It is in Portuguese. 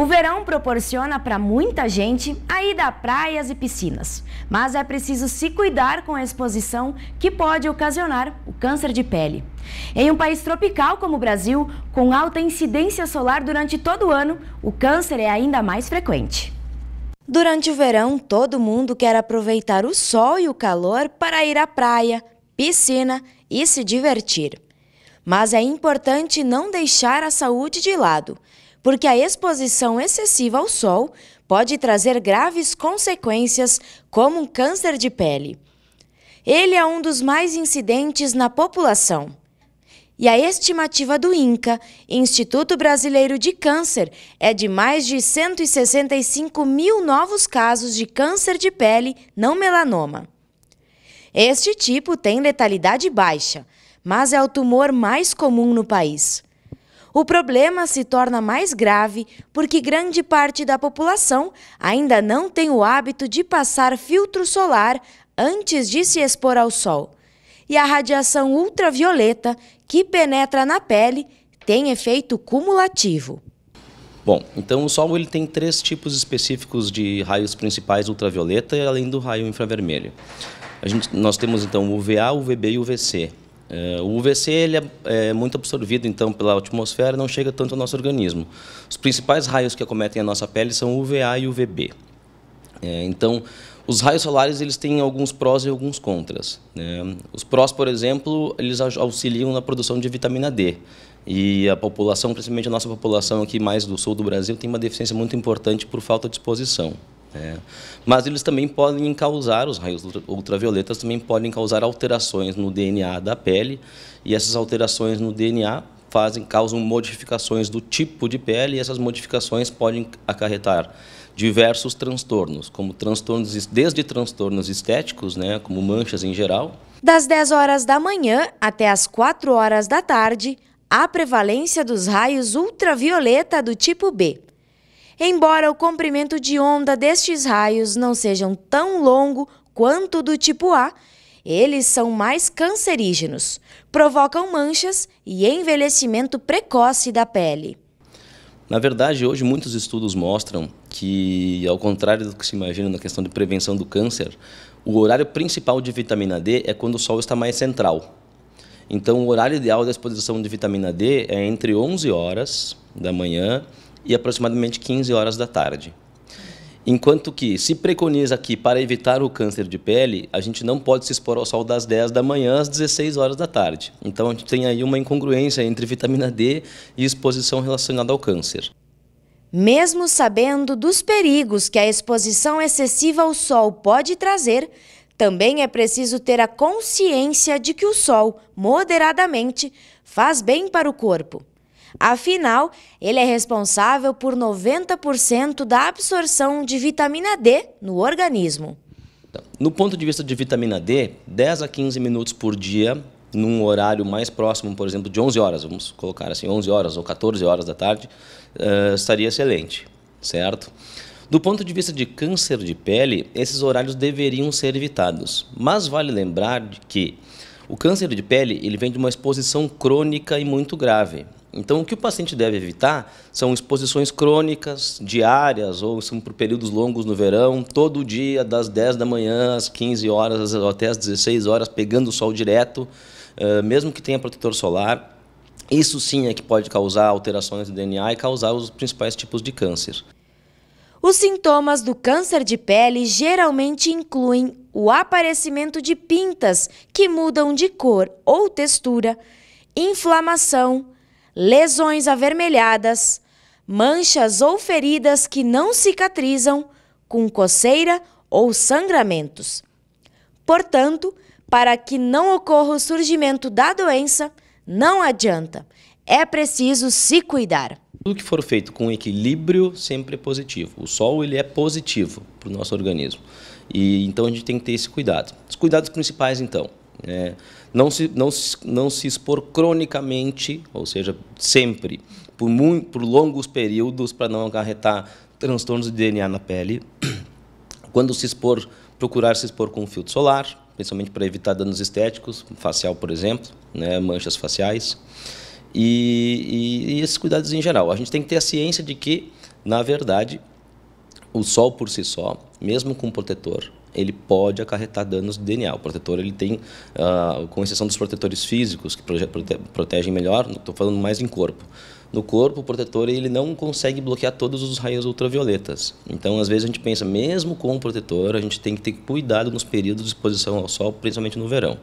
O verão proporciona para muita gente a ida a praias e piscinas, mas é preciso se cuidar com a exposição que pode ocasionar o câncer de pele. Em um país tropical como o Brasil, com alta incidência solar durante todo o ano, o câncer é ainda mais frequente. Durante o verão, todo mundo quer aproveitar o sol e o calor para ir à praia, piscina e se divertir. Mas é importante não deixar a saúde de lado porque a exposição excessiva ao sol pode trazer graves consequências, como um câncer de pele. Ele é um dos mais incidentes na população. E a estimativa do INCA, Instituto Brasileiro de Câncer, é de mais de 165 mil novos casos de câncer de pele não melanoma. Este tipo tem letalidade baixa, mas é o tumor mais comum no país. O problema se torna mais grave porque grande parte da população ainda não tem o hábito de passar filtro solar antes de se expor ao sol. E a radiação ultravioleta que penetra na pele tem efeito cumulativo. Bom, então o Sol ele tem três tipos específicos de raios principais ultravioleta, além do raio infravermelho. A gente, nós temos então o UVA, o UVB e o UVC. É, o UVC ele é, é, muito absorvido então pela atmosfera, não chega tanto ao nosso organismo. Os principais raios que acometem a nossa pele são o UVA e o UVB. É, então, os raios solares eles têm alguns prós e alguns contras. Né? Os prós, por exemplo, eles auxiliam na produção de vitamina D. E a população, principalmente a nossa população aqui mais do sul do Brasil, tem uma deficiência muito importante por falta de exposição. É. Mas eles também podem causar, os raios ultravioletas também podem causar alterações no DNA da pele, e essas alterações no DNA fazem, causam modificações do tipo de pele, e essas modificações podem acarretar diversos transtornos, como transtornos desde transtornos estéticos, né, como manchas em geral. Das 10 horas da manhã até as 4 horas da tarde, a prevalência dos raios ultravioleta do tipo B. Embora o comprimento de onda destes raios não sejam tão longo quanto do tipo A, eles são mais cancerígenos, provocam manchas e envelhecimento precoce da pele. Na verdade, hoje muitos estudos mostram que, ao contrário do que se imagina na questão de prevenção do câncer, o horário principal de vitamina D é quando o sol está mais central. Então, o horário ideal da exposição de vitamina D é entre 11 horas da manhã e aproximadamente 15 horas da tarde. Enquanto que se preconiza que para evitar o câncer de pele, a gente não pode se expor ao sol das 10 da manhã às 16 horas da tarde. Então a gente tem aí uma incongruência entre vitamina D e exposição relacionada ao câncer. Mesmo sabendo dos perigos que a exposição excessiva ao sol pode trazer, também é preciso ter a consciência de que o sol, moderadamente, faz bem para o corpo. Afinal, ele é responsável por 90% da absorção de vitamina D no organismo. Então, no ponto de vista de vitamina D, 10 a 15 minutos por dia, num horário mais próximo, por exemplo, de 11 horas, vamos colocar assim, 11 horas ou 14 horas da tarde, uh, estaria excelente, certo? Do ponto de vista de câncer de pele, esses horários deveriam ser evitados. Mas vale lembrar que o câncer de pele ele vem de uma exposição crônica e muito grave. Então, o que o paciente deve evitar são exposições crônicas, diárias, ou são por períodos longos no verão, todo dia, das 10 da manhã às 15 horas, até às 16 horas, pegando o sol direto, eh, mesmo que tenha protetor solar. Isso sim é que pode causar alterações no DNA e causar os principais tipos de câncer. Os sintomas do câncer de pele geralmente incluem o aparecimento de pintas que mudam de cor ou textura, inflamação, lesões avermelhadas, manchas ou feridas que não cicatrizam, com coceira ou sangramentos. Portanto, para que não ocorra o surgimento da doença, não adianta. É preciso se cuidar. Tudo que for feito com equilíbrio sempre é positivo. O sol ele é positivo para o nosso organismo. E então a gente tem que ter esse cuidado. Os cuidados principais então, é, não, se, não, se, não se expor cronicamente, ou seja, sempre, por, muito, por longos períodos, para não acarretar transtornos de DNA na pele. Quando se expor, procurar se expor com filtro solar, principalmente para evitar danos estéticos, facial, por exemplo, né, manchas faciais. E, e, e esses cuidados em geral. A gente tem que ter a ciência de que, na verdade, o sol por si só, mesmo com protetor, ele pode acarretar danos de DNA. O protetor ele tem, uh, com exceção dos protetores físicos que prote protegem melhor, estou falando mais em corpo. No corpo, o protetor ele não consegue bloquear todos os raios ultravioletas. Então, às vezes a gente pensa, mesmo com o protetor, a gente tem que ter cuidado nos períodos de exposição ao sol, principalmente no verão.